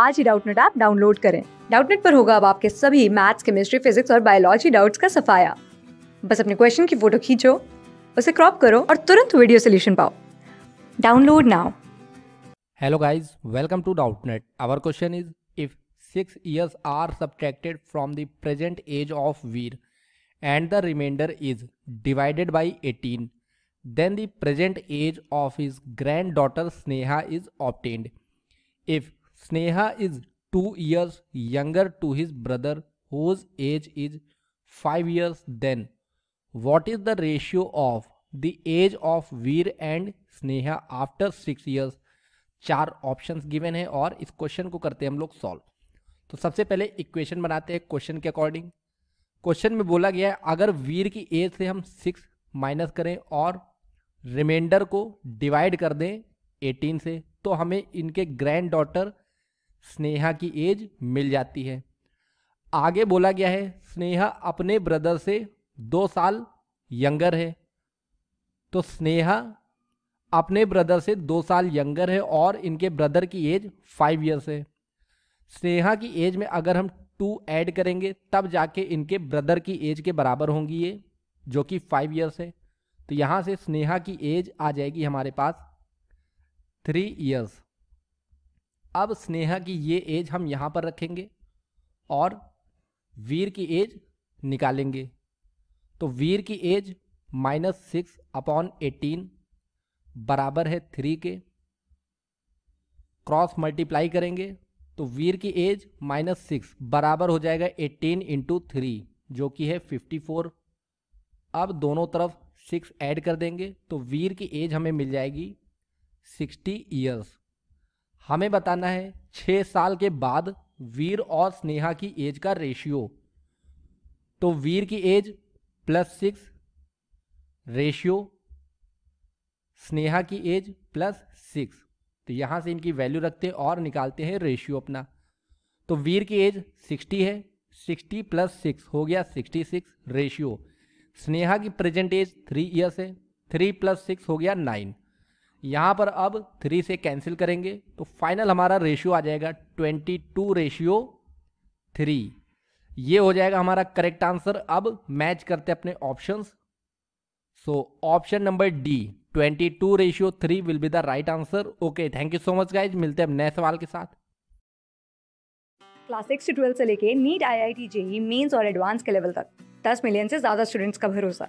आज ही Doubtnet app download करें डाउटनेट पर होगा अब आपके सभी मैथ्स केमिस्ट्री फिजिक्स और बायोलॉजी डाउट्स का सफाया बस अपने क्वेश्चन की फोटो खींचो उसे क्रॉप करो और तुरंत वीडियो सोल्यूशन पाओ download now hello guys welcome to Doubtnet our question is if six years are subtracted from the present age of Veer and the remainder is divided by eighteen then the present age of is grand daughter Sneha is obtained if Sneha is two years younger to his brother whose age is five years then. What is the ratio of the age of Veer and Sneha after six years चार options given है और इस question को करते हैं हम लोग solve तो सबसे पहले इक्वेशन बनाते हैं क्वेश्चन के अकॉर्डिंग क्वेश्चन में बोला गया है अगर वीर की एज से हम सिक्स माइनस करें और रिमाइंडर को डिवाइड कर दें एटीन से तो हमें इनके ग्रैंड डॉटर स्नेहा की एज मिल जाती है आगे बोला गया है स्नेहा अपने ब्रदर से दो साल यंगर है तो स्नेहा अपने ब्रदर से दो साल यंगर है और इनके ब्रदर की एज फाइव ईयर्स है स्नेहा की एज में अगर हम टू ऐड करेंगे तब जाके इनके ब्रदर की एज के बराबर होंगी ये जो कि फाइव ईयर्स है तो यहाँ से स्नेहा की एज आ जाएगी हमारे पास थ्री ईयर्स अब स्नेहा की ये एज हम यहाँ पर रखेंगे और वीर की एज निकालेंगे तो वीर की age minus six upon eighteen बराबर है थ्री के क्रॉस मल्टीप्लाई करेंगे तो वीर की एज माइनस सिक्स बराबर हो जाएगा एटीन इंटू थ्री जो कि है फिफ्टी फोर अब दोनों तरफ सिक्स ऐड कर देंगे तो वीर की एज हमें मिल जाएगी सिक्सटी ईयर्स हमें बताना है छः साल के बाद वीर और स्नेहा की एज का रेशियो तो वीर की age plus six ratio Sneha की एज प्लस सिक्स तो यहाँ से इनकी वैल्यू रखते हैं और निकालते हैं रेशियो अपना तो वीर की एज सिक्सटी है सिक्सटी प्लस सिक्स हो गया सिक्सटी सिक्स रेशियो स्नेहा की प्रेजेंट एज थ्री ईयर्स है थ्री प्लस सिक्स हो गया नाइन यहाँ पर अब थ्री से कैंसिल करेंगे तो फाइनल हमारा रेशियो आ जाएगा ट्वेंटी टू रेशियो थ्री ये हो जाएगा हमारा करेक्ट आंसर अब मैच करते अपने options so option number D twenty two ratio three will be the right answer okay thank you so much guys मिलते हैं नए सवाल के साथ क्लास सिक्स से से लेके NEET I I T JEE mains और एडवांस के लेवल तक दस मिलियन से ज़्यादा स्टूडेंट्स का भरोसा